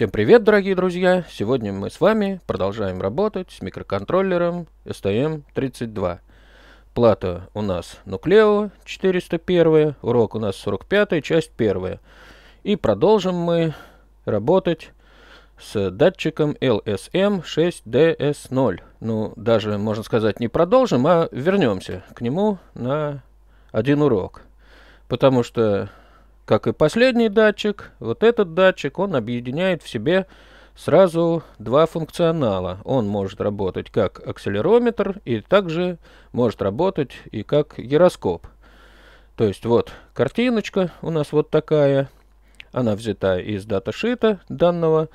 Всем привет, дорогие друзья! Сегодня мы с вами продолжаем работать с микроконтроллером STM32. Плата у нас Nucleo 401, урок у нас 45, часть 1. И продолжим мы работать с датчиком LSM6DS0. Ну, даже, можно сказать, не продолжим, а вернемся к нему на один урок. Потому что как и последний датчик, вот этот датчик, он объединяет в себе сразу два функционала. Он может работать как акселерометр и также может работать и как гироскоп. То есть вот картиночка у нас вот такая. Она взята из даташита данного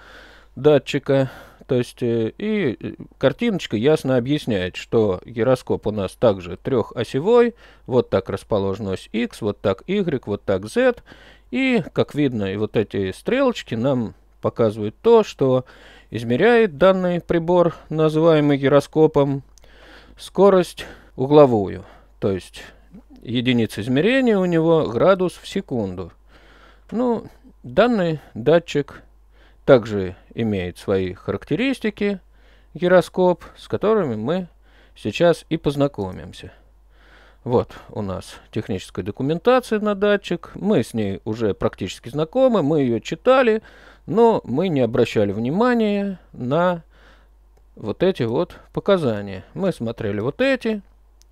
датчика. То есть э, и э, картиночка ясно объясняет, что гироскоп у нас также трехосевой, вот так расположена ось X, вот так Y, вот так Z. И, как видно, и вот эти стрелочки нам показывают то, что измеряет данный прибор, называемый гироскопом, скорость угловую. То есть единица измерения у него градус в секунду. Ну, данный датчик также имеет свои характеристики гироскоп, с которыми мы сейчас и познакомимся. Вот у нас техническая документация на датчик. Мы с ней уже практически знакомы, мы ее читали, но мы не обращали внимания на вот эти вот показания. Мы смотрели вот эти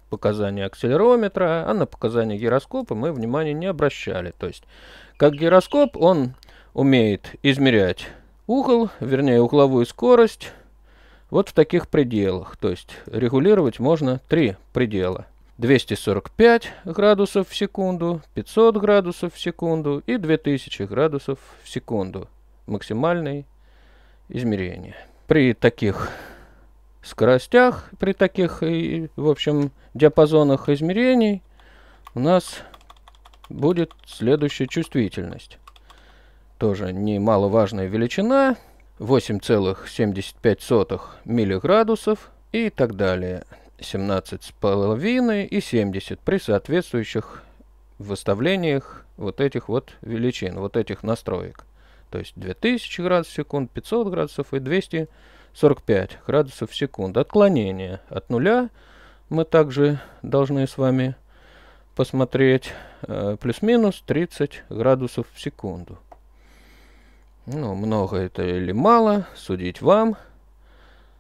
показания акселерометра, а на показания гироскопа мы внимания не обращали. То есть, как гироскоп, он умеет измерять Угол, вернее угловую скорость, вот в таких пределах. То есть регулировать можно три предела. 245 градусов в секунду, 500 градусов в секунду и 2000 градусов в секунду. Максимальные измерение). При таких скоростях, при таких, э, в общем, диапазонах измерений у нас будет следующая чувствительность тоже немаловажная величина, 8,75 миллиградусов и так далее, 17,5 и 70 при соответствующих выставлениях вот этих вот величин, вот этих настроек. То есть 2000 градусов в секунду, 500 градусов и 245 градусов в секунду. Отклонение от нуля мы также должны с вами посмотреть. Э, Плюс-минус 30 градусов в секунду. Ну, много это или мало, судить вам.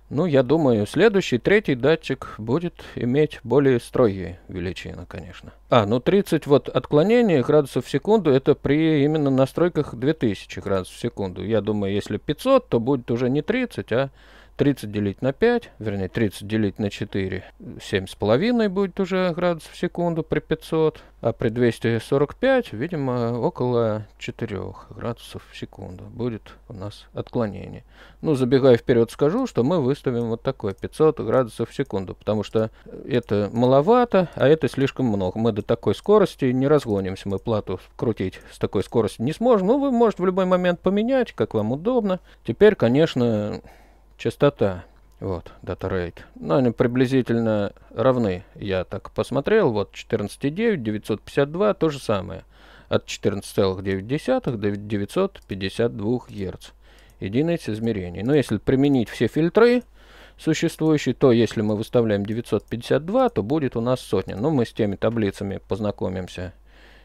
Ну, я думаю, следующий, третий датчик будет иметь более строгие величины, конечно. А, ну 30 вот отклонений градусов в секунду, это при именно настройках 2000 градусов в секунду. Я думаю, если 500, то будет уже не 30, а 30 делить на 5, вернее 30 делить на 4, 7,5 будет уже градусов в секунду при 500, а при 245, видимо, около 4 градусов в секунду будет у нас отклонение. Ну, забегая вперед, скажу, что мы выставим вот такое 500 градусов в секунду, потому что это маловато, а это слишком много. Мы до такой скорости не разгонимся, мы плату крутить с такой скоростью не сможем. Ну, вы можете в любой момент поменять, как вам удобно. Теперь, конечно, частота. Вот, дата рейд. Но они приблизительно равны. Я так посмотрел. Вот 14,9, 952, то же самое. От 14,9 до 952 Гц. Единиц измерений. Но если применить все фильтры существующие, то если мы выставляем 952, то будет у нас сотня. Но мы с теми таблицами познакомимся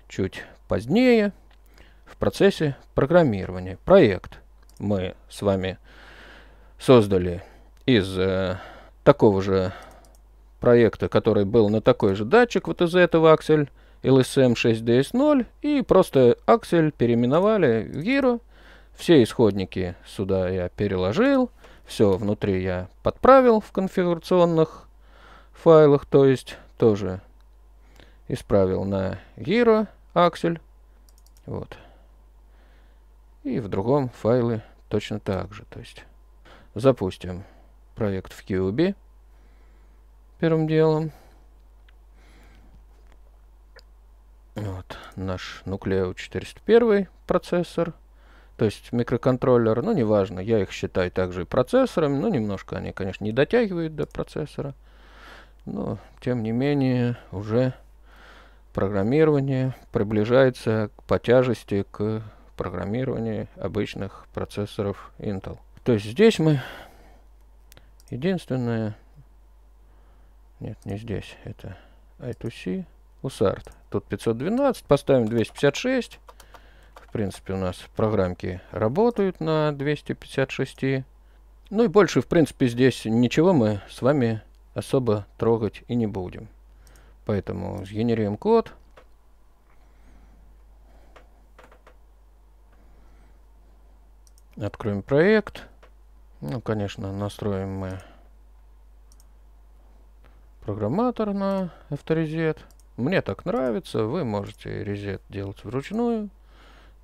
чуть позднее в процессе программирования. Проект мы с вами создали из э, такого же проекта, который был на такой же датчик, вот из этого аксель LSM6DS0, и просто аксель переименовали в Гиро. Все исходники сюда я переложил, все внутри я подправил в конфигурационных файлах, то есть тоже исправил на Гиро аксель. Вот. И в другом файлы точно так же. То есть запустим проект в Cube первым делом. Вот наш Nucleo 401 процессор. То есть микроконтроллер, ну неважно, я их считаю также и процессорами, но немножко они, конечно, не дотягивают до процессора. Но, тем не менее, уже программирование приближается по тяжести к программированию обычных процессоров Intel. То есть здесь мы единственное... Нет, не здесь. Это I2C. USART. Тут 512. Поставим 256. В принципе, у нас программки работают на 256. Ну и больше, в принципе, здесь ничего мы с вами особо трогать и не будем. Поэтому сгенерируем код. Откроем проект. Ну, конечно, настроим мы программатор на авторезет. Мне так нравится. Вы можете резет делать вручную.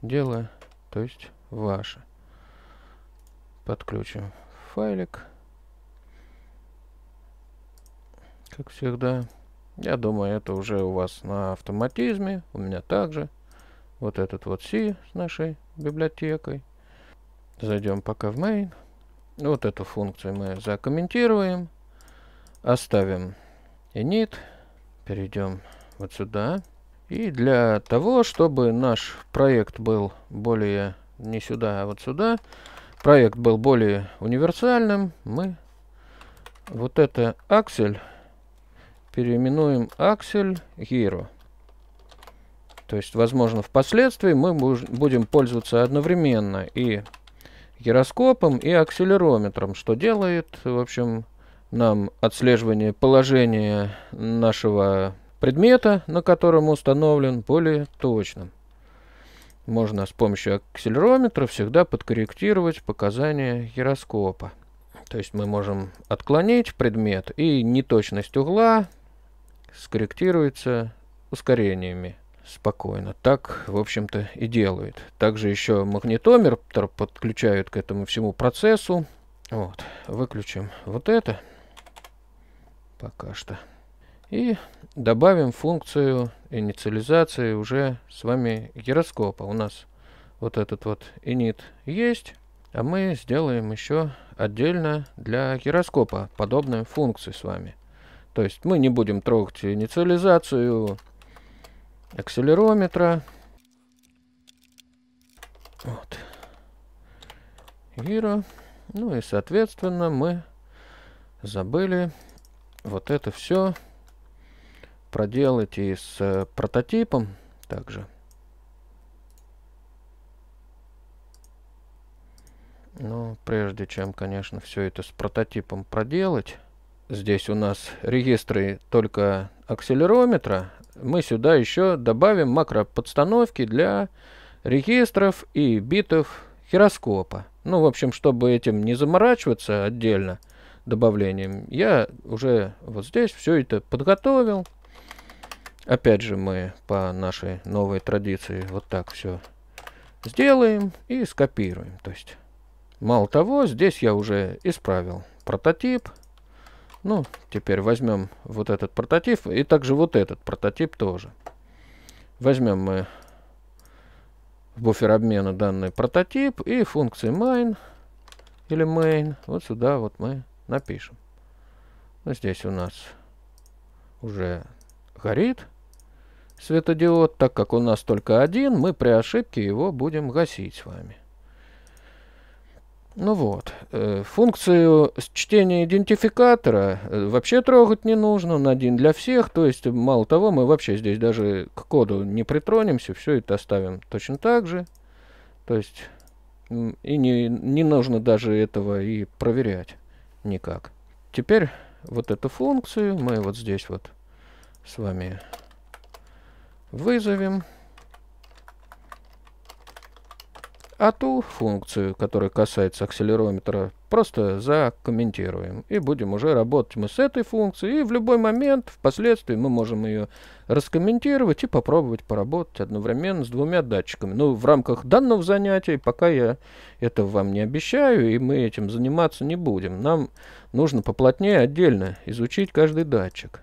Дело, то есть, ваше. Подключим файлик. Как всегда. Я думаю, это уже у вас на автоматизме. У меня также. Вот этот вот C с нашей библиотекой. Зайдем пока в main. Ну, вот эту функцию мы закомментируем. Оставим init. Перейдем вот сюда. И для того, чтобы наш проект был более не сюда, а вот сюда, проект был более универсальным, мы вот это аксель переименуем аксель Hero, То есть, возможно, впоследствии мы будем пользоваться одновременно и гироскопом и акселерометром, что делает, в общем, нам отслеживание положения нашего предмета, на котором установлен, более точным. Можно с помощью акселерометра всегда подкорректировать показания гироскопа. То есть мы можем отклонить предмет, и неточность угла скорректируется ускорениями спокойно. Так, в общем-то, и делают. Также еще магнитометр подключают к этому всему процессу. Вот, выключим вот это пока что. И добавим функцию инициализации уже с вами гироскопа. У нас вот этот вот init есть, а мы сделаем еще отдельно для гироскопа подобную функцию с вами. То есть мы не будем трогать инициализацию, акселерометра. Вот. Гиро. Ну и, соответственно, мы забыли вот это все проделать и с э, прототипом также. Но ну, прежде чем, конечно, все это с прототипом проделать, здесь у нас регистры только акселерометра, мы сюда еще добавим макроподстановки для регистров и битов хироскопа. Ну, в общем, чтобы этим не заморачиваться отдельно добавлением, я уже вот здесь все это подготовил. Опять же, мы по нашей новой традиции вот так все сделаем и скопируем. То есть, мало того, здесь я уже исправил прототип. Ну, теперь возьмем вот этот прототип и также вот этот прототип тоже. Возьмем мы в буфер обмена данный прототип и функции main или main. Вот сюда вот мы напишем. Ну, здесь у нас уже горит светодиод. Так как у нас только один, мы при ошибке его будем гасить с вами. Ну вот, э, функцию чтения идентификатора э, вообще трогать не нужно, он один для всех, то есть, мало того, мы вообще здесь даже к коду не притронемся, все это оставим точно так же, то есть, и не, не нужно даже этого и проверять никак. Теперь вот эту функцию мы вот здесь вот с вами вызовем. А ту функцию, которая касается акселерометра, просто закомментируем. И будем уже работать мы с этой функцией. И в любой момент, впоследствии, мы можем ее раскомментировать и попробовать поработать одновременно с двумя датчиками. Но ну, в рамках данного занятия пока я это вам не обещаю, и мы этим заниматься не будем. Нам нужно поплотнее отдельно изучить каждый датчик.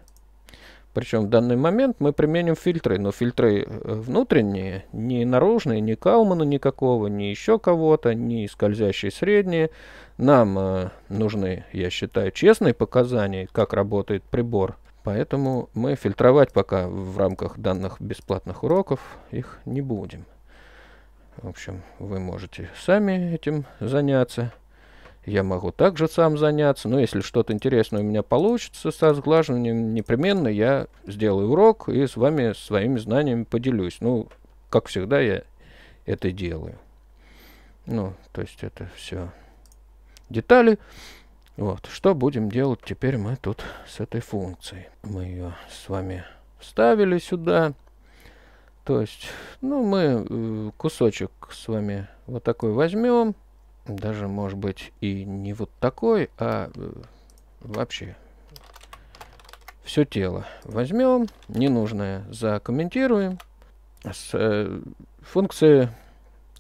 Причем в данный момент мы применим фильтры, но фильтры э, внутренние, не наружные, ни Калмана никакого, ни еще кого-то, ни скользящие средние. Нам э, нужны, я считаю, честные показания, как работает прибор. Поэтому мы фильтровать пока в рамках данных бесплатных уроков их не будем. В общем, вы можете сами этим заняться я могу также сам заняться. Но если что-то интересное у меня получится со сглаживанием, непременно я сделаю урок и с вами своими знаниями поделюсь. Ну, как всегда, я это делаю. Ну, то есть это все детали. Вот, что будем делать теперь мы тут с этой функцией. Мы ее с вами вставили сюда. То есть, ну, мы э, кусочек с вами вот такой возьмем даже, может быть, и не вот такой, а э, вообще все тело. Возьмем ненужное, закомментируем с э, функции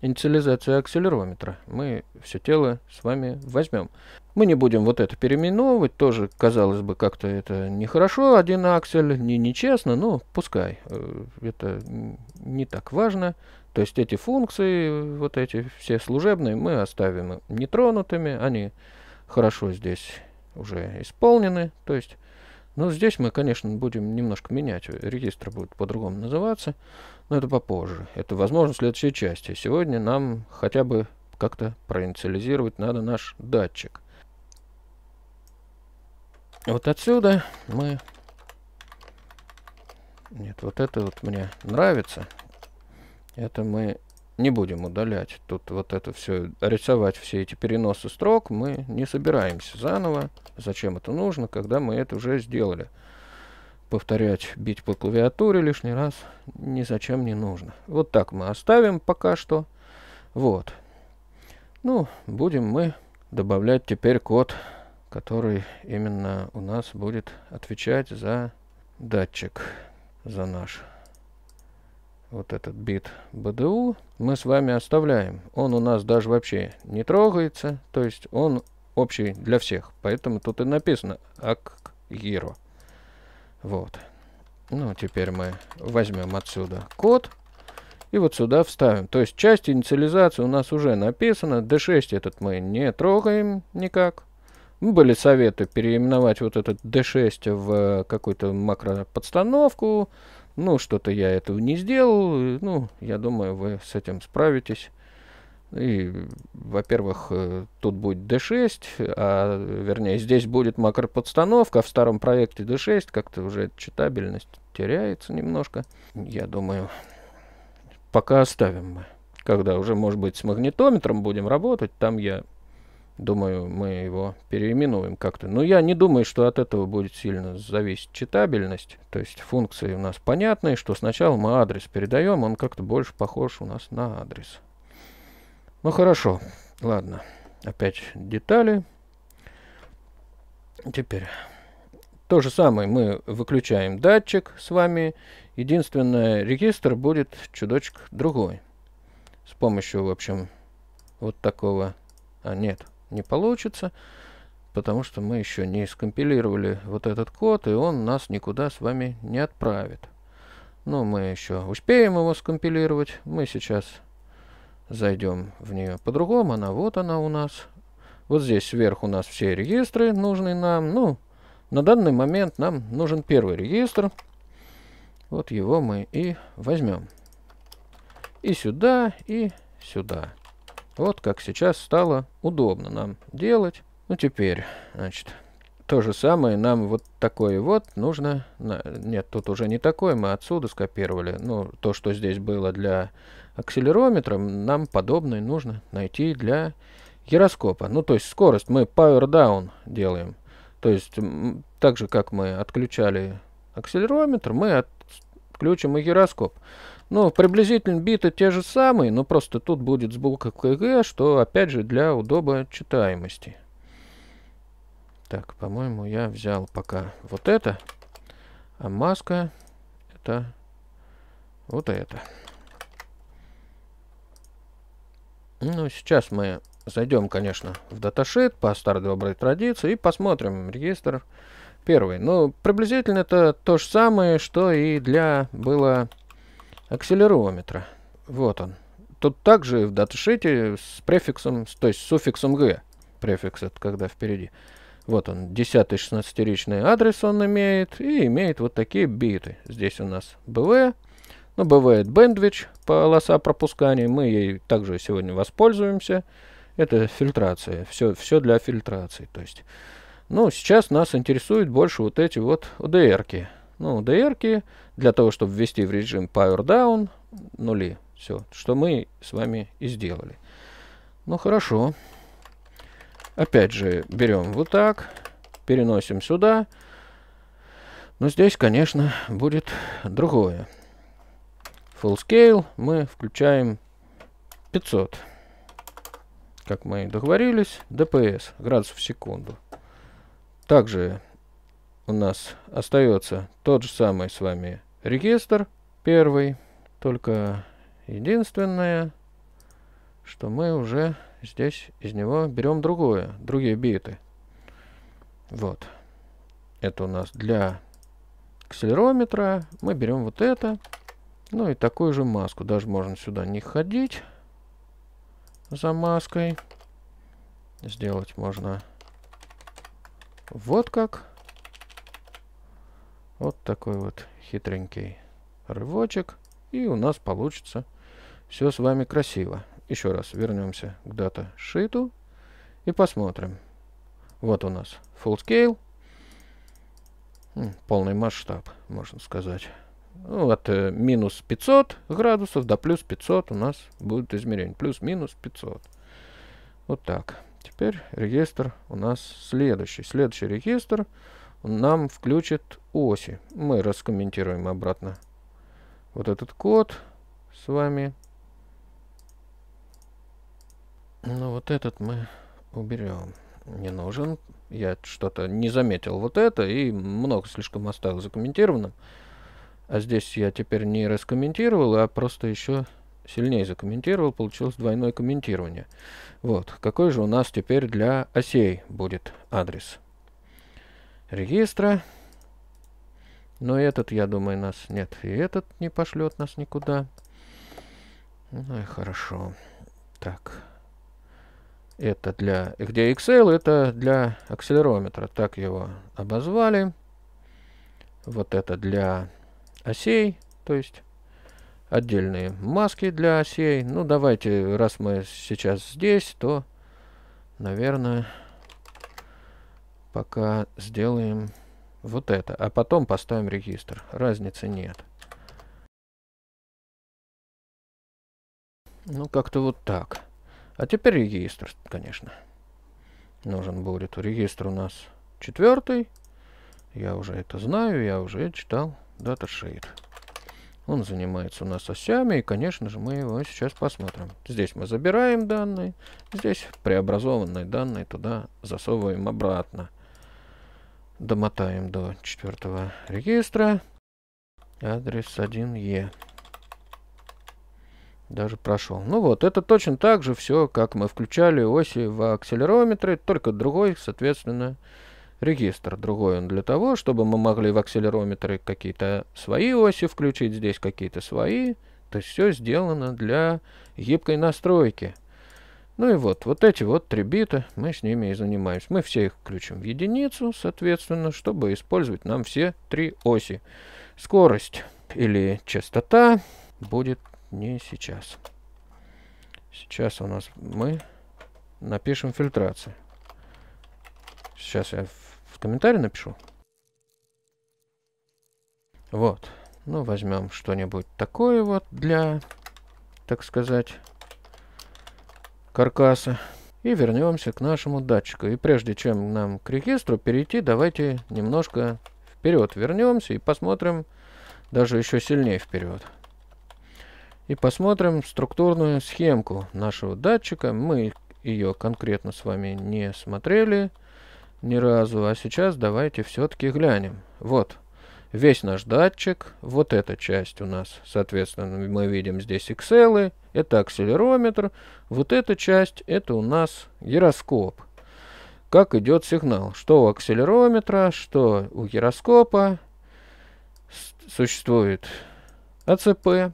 инициализации акселерометра. Мы все тело с вами возьмем. Мы не будем вот это переименовывать. Тоже, казалось бы, как-то это нехорошо. Один аксель, не нечестно, но пускай. Э, это не так важно. То есть эти функции, вот эти все служебные, мы оставим нетронутыми. Они хорошо здесь уже исполнены. То есть, ну, здесь мы, конечно, будем немножко менять. Регистр будет по-другому называться. Но это попозже. Это, возможно, в следующей части. Сегодня нам хотя бы как-то проинициализировать надо наш датчик. Вот отсюда мы... Нет, вот это вот мне нравится. Это мы не будем удалять. Тут вот это все, рисовать все эти переносы строк мы не собираемся заново. Зачем это нужно, когда мы это уже сделали. Повторять, бить по клавиатуре лишний раз ни зачем не нужно. Вот так мы оставим пока что. Вот. Ну, будем мы добавлять теперь код, который именно у нас будет отвечать за датчик, за наш вот этот бит BDU, мы с вами оставляем. Он у нас даже вообще не трогается, то есть он общий для всех. Поэтому тут и написано ACK-Hero. Вот. Ну, теперь мы возьмем отсюда код и вот сюда вставим. То есть часть инициализации у нас уже написана. D6 этот мы не трогаем никак. Были советы переименовать вот этот D6 в какую-то макроподстановку. подстановку ну, что-то я этого не сделал. Ну, я думаю, вы с этим справитесь. И, во-первых, э, тут будет D6, а, вернее, здесь будет макроподстановка, а в старом проекте D6, как-то уже читабельность теряется немножко. Я думаю, пока оставим мы. Когда уже, может быть, с магнитометром будем работать, там я Думаю, мы его переименуем как-то. Но я не думаю, что от этого будет сильно зависеть читабельность. То есть функции у нас понятные, что сначала мы адрес передаем, он как-то больше похож у нас на адрес. Ну хорошо, ладно. Опять детали. Теперь то же самое мы выключаем датчик с вами. Единственное, регистр будет чудочек другой. С помощью, в общем, вот такого... А, нет не получится, потому что мы еще не скомпилировали вот этот код, и он нас никуда с вами не отправит. Но мы еще успеем его скомпилировать. Мы сейчас зайдем в нее по-другому. Она вот она у нас. Вот здесь сверху у нас все регистры нужные нам. Ну, на данный момент нам нужен первый регистр. Вот его мы и возьмем. И сюда, и сюда. Вот как сейчас стало удобно нам делать. Ну теперь, значит, то же самое нам вот такое вот нужно... Нет, тут уже не такое, мы отсюда скопировали. Ну, то, что здесь было для акселерометра, нам подобное нужно найти для гироскопа. Ну, то есть скорость мы power down делаем. То есть так же, как мы отключали акселерометр, мы отключим и гироскоп. Ну, приблизительно биты те же самые, но просто тут будет сбоку КГ, что, опять же, для удобства читаемости. Так, по-моему, я взял пока вот это, а маска это вот это. Ну, сейчас мы зайдем, конечно, в даташит по старой доброй традиции и посмотрим регистр первый. Ну, приблизительно это то же самое, что и для было акселерометра. Вот он. Тут также в даташите с префиксом, то есть с суффиксом G. Префикс это когда впереди. Вот он, 10-16-речный адрес он имеет, и имеет вот такие биты. Здесь у нас БВ, ну, это бендвич, полоса пропускания, мы ей также сегодня воспользуемся. Это фильтрация, все, все для фильтрации, то есть. Ну, сейчас нас интересуют больше вот эти вот UDR-ки ну, DR для того, чтобы ввести в режим Power Down, нули. Все, что мы с вами и сделали. Ну, хорошо. Опять же, берем вот так, переносим сюда. Но здесь, конечно, будет другое. Full Scale мы включаем 500. Как мы и договорились, DPS, градусов в секунду. Также у нас остается тот же самый с вами регистр первый, только единственное, что мы уже здесь из него берем другое, другие биты. Вот. Это у нас для акселерометра. Мы берем вот это. Ну и такую же маску. Даже можно сюда не ходить за маской. Сделать можно вот как. Вот такой вот хитренький рывочек. И у нас получится все с вами красиво. Еще раз вернемся к дата шиту и посмотрим. Вот у нас full scale. Полный масштаб, можно сказать. Ну, от э, минус 500 градусов до плюс 500 у нас будет измерение. Плюс-минус 500. Вот так. Теперь регистр у нас следующий. Следующий регистр нам включит оси. Мы раскомментируем обратно вот этот код с вами. Но ну, вот этот мы уберем. Не нужен. Я что-то не заметил вот это и много слишком оставил закомментированным. А здесь я теперь не раскомментировал, а просто еще сильнее закомментировал. Получилось двойное комментирование. Вот. Какой же у нас теперь для осей будет адрес? регистра. Но этот, я думаю, нас нет. И этот не пошлет нас никуда. Ну и хорошо. Так. Это для... Где Excel? Это для акселерометра. Так его обозвали. Вот это для осей. То есть отдельные маски для осей. Ну, давайте, раз мы сейчас здесь, то, наверное, пока сделаем вот это, а потом поставим регистр. Разницы нет. Ну, как-то вот так. А теперь регистр, конечно, нужен будет. Регистр у нас четвертый. Я уже это знаю, я уже читал даташейт. Он занимается у нас осями, и, конечно же, мы его сейчас посмотрим. Здесь мы забираем данные, здесь преобразованные данные туда засовываем обратно. Домотаем до четвертого регистра. Адрес 1Е. Даже прошел. Ну вот, это точно так же все, как мы включали оси в акселерометры, только другой, соответственно, регистр. Другой он для того, чтобы мы могли в акселерометры какие-то свои оси включить, здесь какие-то свои. То есть все сделано для гибкой настройки. Ну и вот, вот эти вот три бита, мы с ними и занимаемся. Мы все их включим в единицу, соответственно, чтобы использовать нам все три оси. Скорость или частота будет не сейчас. Сейчас у нас мы напишем фильтрации. Сейчас я в комментарии напишу. Вот. Ну, возьмем что-нибудь такое вот для, так сказать, каркаса. И вернемся к нашему датчику. И прежде чем нам к регистру перейти, давайте немножко вперед вернемся и посмотрим, даже еще сильнее вперед. И посмотрим структурную схемку нашего датчика. Мы ее конкретно с вами не смотрели ни разу, а сейчас давайте все-таки глянем. Вот весь наш датчик, вот эта часть у нас, соответственно, мы видим здесь XL, это акселерометр, вот эта часть, это у нас гироскоп. Как идет сигнал, что у акселерометра, что у гироскопа существует АЦП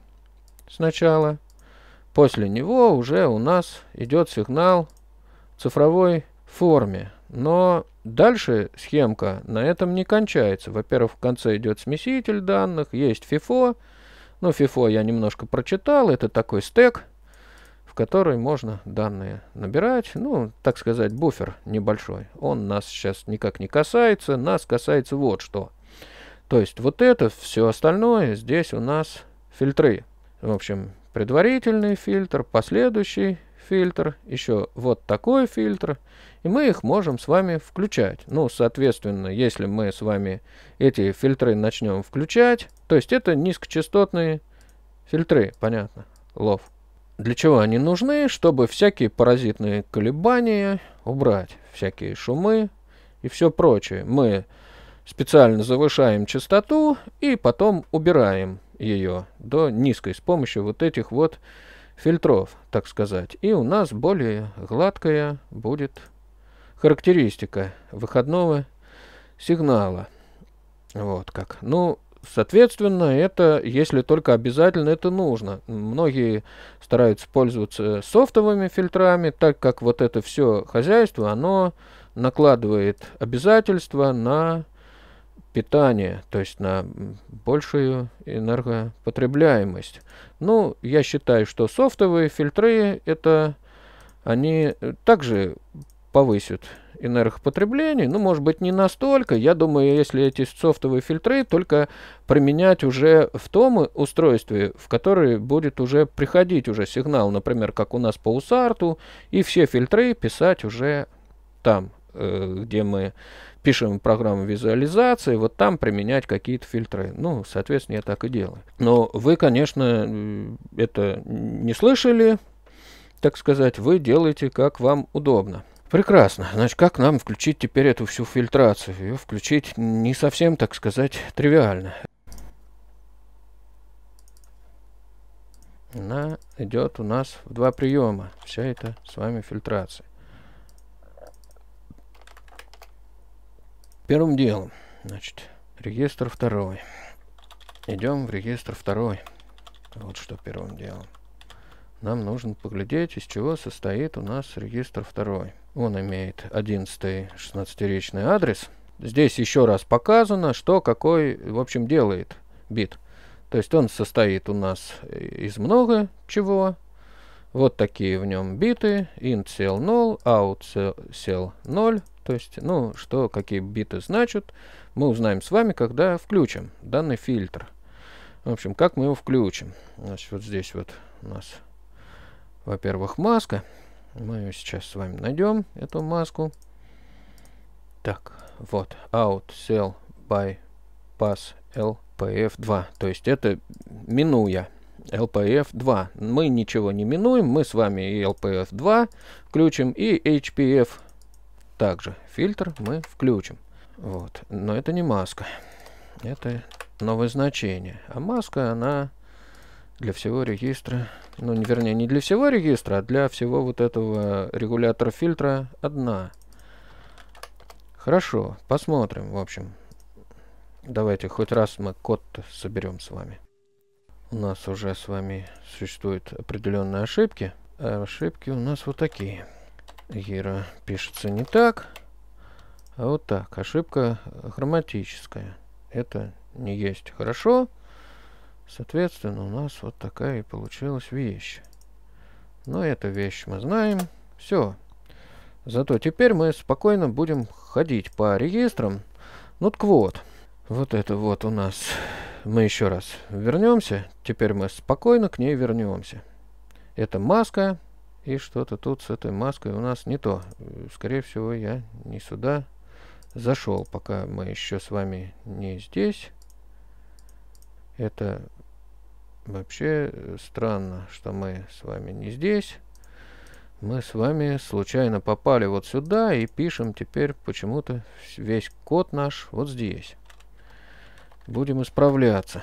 сначала, после него уже у нас идет сигнал в цифровой форме, но Дальше схемка на этом не кончается. Во-первых, в конце идет смеситель данных, есть FIFO. Ну, FIFO я немножко прочитал, это такой стек, в который можно данные набирать. Ну, так сказать, буфер небольшой. Он нас сейчас никак не касается, нас касается вот что. То есть вот это, все остальное, здесь у нас фильтры. В общем, предварительный фильтр, последующий фильтр, еще вот такой фильтр, и мы их можем с вами включать. Ну, соответственно, если мы с вами эти фильтры начнем включать, то есть это низкочастотные фильтры, понятно, лов. Для чего они нужны? Чтобы всякие паразитные колебания убрать, всякие шумы и все прочее. Мы специально завышаем частоту и потом убираем ее до низкой с помощью вот этих вот фильтров, так сказать, и у нас более гладкая будет характеристика выходного сигнала. Вот как. Ну, соответственно, это, если только обязательно, это нужно. Многие стараются пользоваться софтовыми фильтрами, так как вот это все хозяйство, оно накладывает обязательства на питание, то есть на большую энергопотребляемость. Ну, я считаю, что софтовые фильтры, это они э, также повысят энергопотребление, ну, может быть, не настолько. Я думаю, если эти софтовые фильтры только применять уже в том устройстве, в которое будет уже приходить уже сигнал, например, как у нас по USART, и все фильтры писать уже там. Э, где мы пишем программу визуализации, вот там применять какие-то фильтры. Ну, соответственно, я так и делаю. Но вы, конечно, это не слышали, так сказать, вы делаете, как вам удобно. Прекрасно. Значит, как нам включить теперь эту всю фильтрацию? Ее включить не совсем, так сказать, тривиально. Она идет у нас в два приема. Вся эта с вами фильтрация. Первым делом, значит, регистр второй. Идем в регистр второй. Вот что первым делом. Нам нужно поглядеть, из чего состоит у нас регистр второй. Он имеет 11 16-речный адрес. Здесь еще раз показано, что какой, в общем, делает бит. То есть он состоит у нас из много чего, вот такие в нем биты. int cell 0, out cell 0. То есть, ну, что, какие биты значат, мы узнаем с вами, когда включим данный фильтр. В общем, как мы его включим. Значит, вот здесь вот у нас, во-первых, маска. Мы ее сейчас с вами найдем, эту маску. Так, вот, out cell by pass lpf2. То есть это минуя LPF2. Мы ничего не минуем, мы с вами и LPF2 включим, и HPF также. Фильтр мы включим. Вот. Но это не маска. Это новое значение. А маска, она для всего регистра, ну, вернее, не для всего регистра, а для всего вот этого регулятора фильтра одна. Хорошо, посмотрим, в общем. Давайте хоть раз мы код соберем с вами у нас уже с вами существуют определенные ошибки. А ошибки у нас вот такие. Гера пишется не так, а вот так. Ошибка хроматическая. Это не есть хорошо. Соответственно, у нас вот такая и получилась вещь. Но эту вещь мы знаем. Все. Зато теперь мы спокойно будем ходить по регистрам. Ну так вот. Вот это вот у нас мы еще раз вернемся. Теперь мы спокойно к ней вернемся. Это маска. И что-то тут с этой маской у нас не то. Скорее всего, я не сюда зашел, пока мы еще с вами не здесь. Это вообще странно, что мы с вами не здесь. Мы с вами случайно попали вот сюда и пишем теперь почему-то весь код наш вот здесь. Будем исправляться.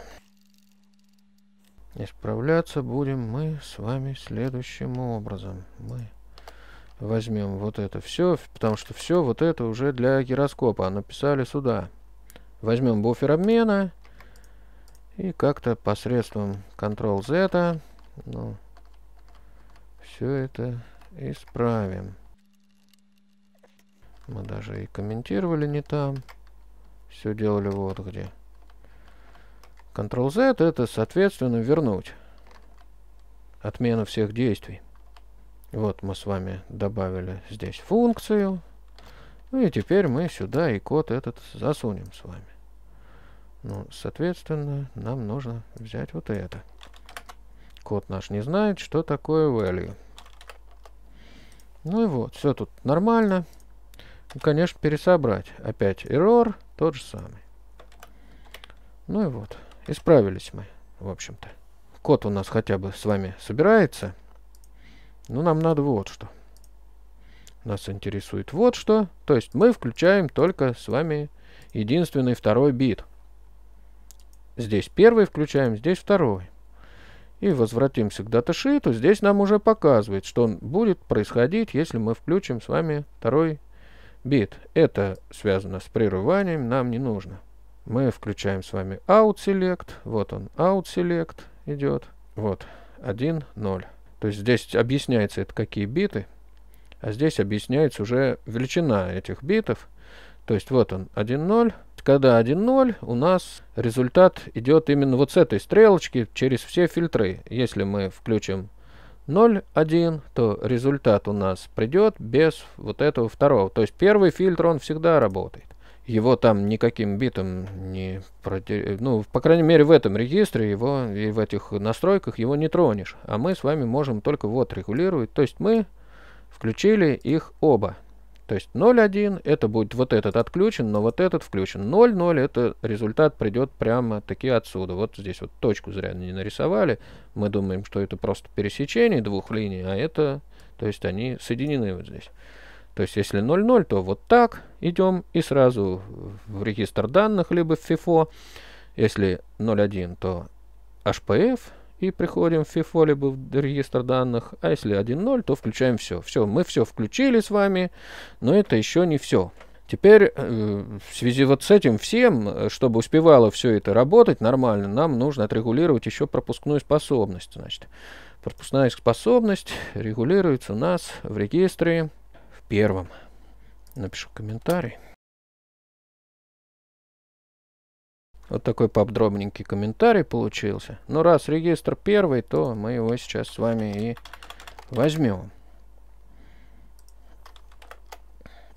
Исправляться будем мы с вами следующим образом. Мы возьмем вот это все, потому что все вот это уже для гироскопа. А написали сюда. Возьмем буфер обмена и как-то посредством Ctrl-Z ну, все это исправим. Мы даже и комментировали не там. Все делали вот где. Ctrl-Z это, соответственно, вернуть. Отмена всех действий. Вот мы с вами добавили здесь функцию. Ну и теперь мы сюда и код этот засунем с вами. Ну, соответственно, нам нужно взять вот это. Код наш не знает, что такое value. Ну и вот, все тут нормально. И, ну, конечно, пересобрать. Опять error, тот же самый. Ну и вот. Исправились мы, в общем-то. Код у нас хотя бы с вами собирается. Но ну, нам надо вот что. Нас интересует вот что. То есть мы включаем только с вами единственный второй бит. Здесь первый включаем, здесь второй. И возвратимся к даташиту. Здесь нам уже показывает, что он будет происходить, если мы включим с вами второй бит. Это связано с прерыванием, нам не нужно мы включаем с вами out select. Вот он, out select идет. Вот, 1, 0. То есть здесь объясняется, это какие биты, а здесь объясняется уже величина этих битов. То есть вот он, 1, 0. Когда 1, 0, у нас результат идет именно вот с этой стрелочки через все фильтры. Если мы включим 0, 1, то результат у нас придет без вот этого второго. То есть первый фильтр, он всегда работает его там никаким битом не протер... Ну, по крайней мере, в этом регистре его и в этих настройках его не тронешь. А мы с вами можем только вот регулировать. То есть мы включили их оба. То есть 0,1 это будет вот этот отключен, но вот этот включен. 0,0 это результат придет прямо таки отсюда. Вот здесь вот точку зря не нарисовали. Мы думаем, что это просто пересечение двух линий, а это, то есть они соединены вот здесь. То есть, если 0,0, то вот так идем и сразу в регистр данных, либо в FIFO. Если 0,1, то HPF и приходим в FIFO, либо в регистр данных. А если 1.0, то включаем все. Все, мы все включили с вами, но это еще не все. Теперь э, в связи вот с этим всем, э, чтобы успевало все это работать нормально, нам нужно отрегулировать еще пропускную способность. Значит, пропускная способность регулируется у нас в регистре первым. Напишу комментарий. Вот такой подробненький комментарий получился. Но ну, раз регистр первый, то мы его сейчас с вами и возьмем.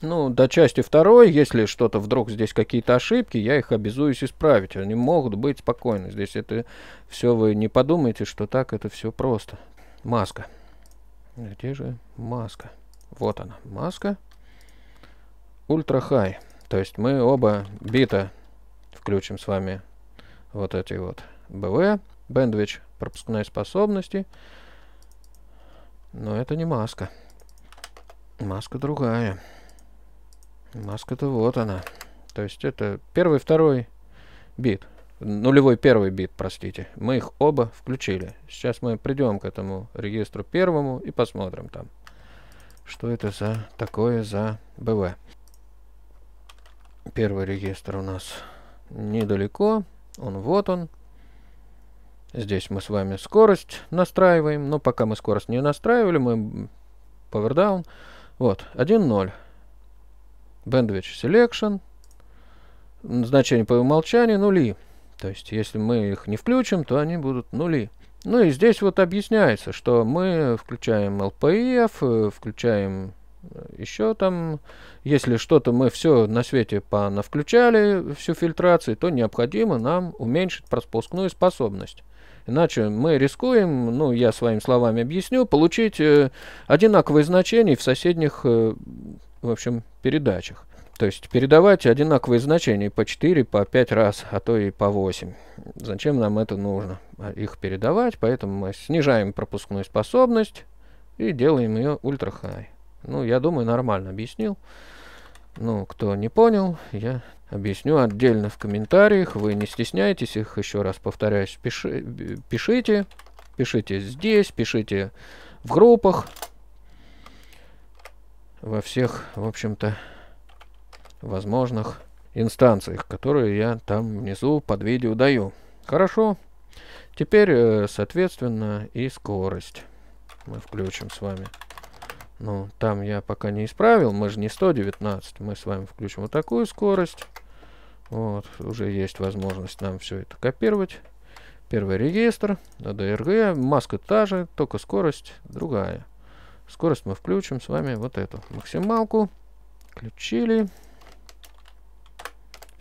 Ну, до части второй, если что-то вдруг здесь какие-то ошибки, я их обязуюсь исправить. Они могут быть спокойны. Здесь это все вы не подумайте, что так это все просто. Маска. Где же маска? Вот она, маска. Ультра хай. То есть мы оба бита включим с вами вот эти вот БВ. Бендвич пропускной способности. Но это не маска. Маска другая. Маска-то вот она. То есть это первый, второй бит. Нулевой первый бит, простите. Мы их оба включили. Сейчас мы придем к этому регистру первому и посмотрим там что это за такое за БВ. Первый регистр у нас недалеко. Он вот он. Здесь мы с вами скорость настраиваем. Но пока мы скорость не настраивали, мы повердаун. Вот, 1.0. Bandwidth Selection. Значение по умолчанию нули. То есть, если мы их не включим, то они будут нули. Ну и здесь вот объясняется, что мы включаем LPF, э, включаем э, еще там, если что-то мы все на свете включали всю фильтрацию, то необходимо нам уменьшить пропускную способность. Иначе мы рискуем, ну я своими словами объясню, получить э, одинаковые значения в соседних, э, в общем, передачах. То есть передавать одинаковые значения по 4, по 5 раз, а то и по 8. Зачем нам это нужно? А их передавать, поэтому мы снижаем пропускную способность и делаем ее ультрахай. Ну, я думаю, нормально объяснил. Ну, кто не понял, я объясню отдельно в комментариях. Вы не стесняйтесь их, еще раз повторяюсь, пиши, пишите. Пишите здесь, пишите в группах. Во всех, в общем-то, возможных инстанциях, которые я там внизу под видео даю. Хорошо. Теперь, э, соответственно, и скорость мы включим с вами. Ну, там я пока не исправил, мы же не 119. Мы с вами включим вот такую скорость. Вот, уже есть возможность нам все это копировать. Первый регистр, ADRG, маска та же, только скорость другая. Скорость мы включим с вами вот эту максималку. Включили.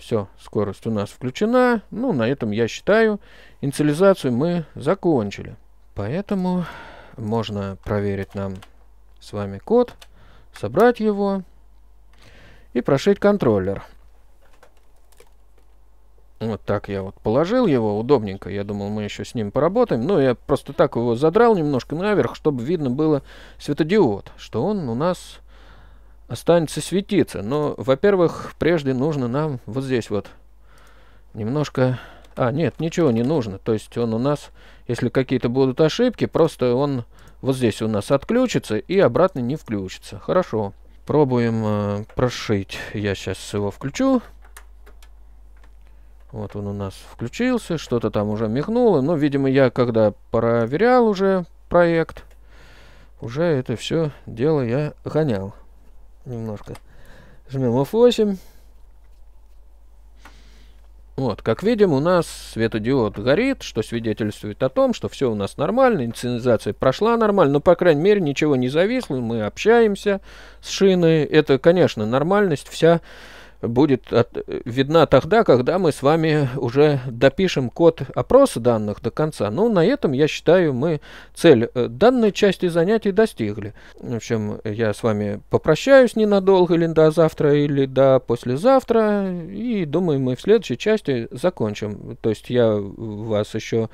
Все, скорость у нас включена. Ну, на этом, я считаю, инициализацию мы закончили. Поэтому можно проверить нам с вами код, собрать его и прошить контроллер. Вот так я вот положил его удобненько. Я думал, мы еще с ним поработаем. Но я просто так его задрал немножко наверх, чтобы видно было светодиод, что он у нас останется светиться. Но, во-первых, прежде нужно нам вот здесь вот немножко... А, нет, ничего не нужно. То есть он у нас, если какие-то будут ошибки, просто он вот здесь у нас отключится и обратно не включится. Хорошо. Пробуем э, прошить. Я сейчас его включу. Вот он у нас включился, что-то там уже мигнуло. Но, ну, видимо, я когда проверял уже проект, уже это все дело я гонял немножко. Жмем F8. Вот, как видим, у нас светодиод горит, что свидетельствует о том, что все у нас нормально, инценизация прошла нормально, но, по крайней мере, ничего не зависло, мы общаемся с шиной. Это, конечно, нормальность вся будет от, видна тогда, когда мы с вами уже допишем код опроса данных до конца. Но ну, на этом, я считаю, мы цель э, данной части занятий достигли. В общем, я с вами попрощаюсь ненадолго, или до завтра, или до послезавтра, и думаю, мы в следующей части закончим. То есть я вас еще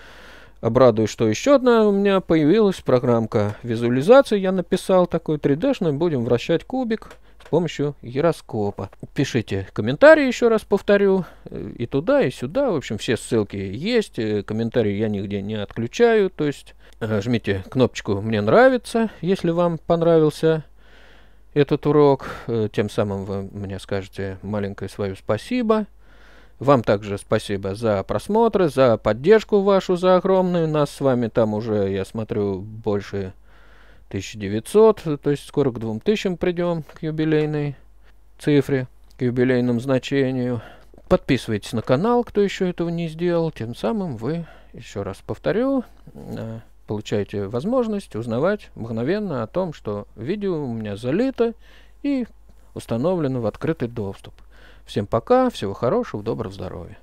обрадую, что еще одна у меня появилась программка визуализации. Я написал такой 3D-шную, будем вращать кубик помощью гироскопа. Пишите комментарии, еще раз повторю, э, и туда, и сюда. В общем, все ссылки есть, э, комментарии я нигде не отключаю. То есть э, жмите кнопочку «Мне нравится», если вам понравился этот урок. Тем самым вы мне скажете маленькое свое спасибо. Вам также спасибо за просмотры, за поддержку вашу, за огромную. Нас с вами там уже, я смотрю, больше 1900, то есть скоро к 2000 придем, к юбилейной цифре, к юбилейному значению. Подписывайтесь на канал, кто еще этого не сделал, тем самым вы, еще раз повторю, э, получаете возможность узнавать мгновенно о том, что видео у меня залито и установлено в открытый доступ. Всем пока, всего хорошего, доброго здоровья.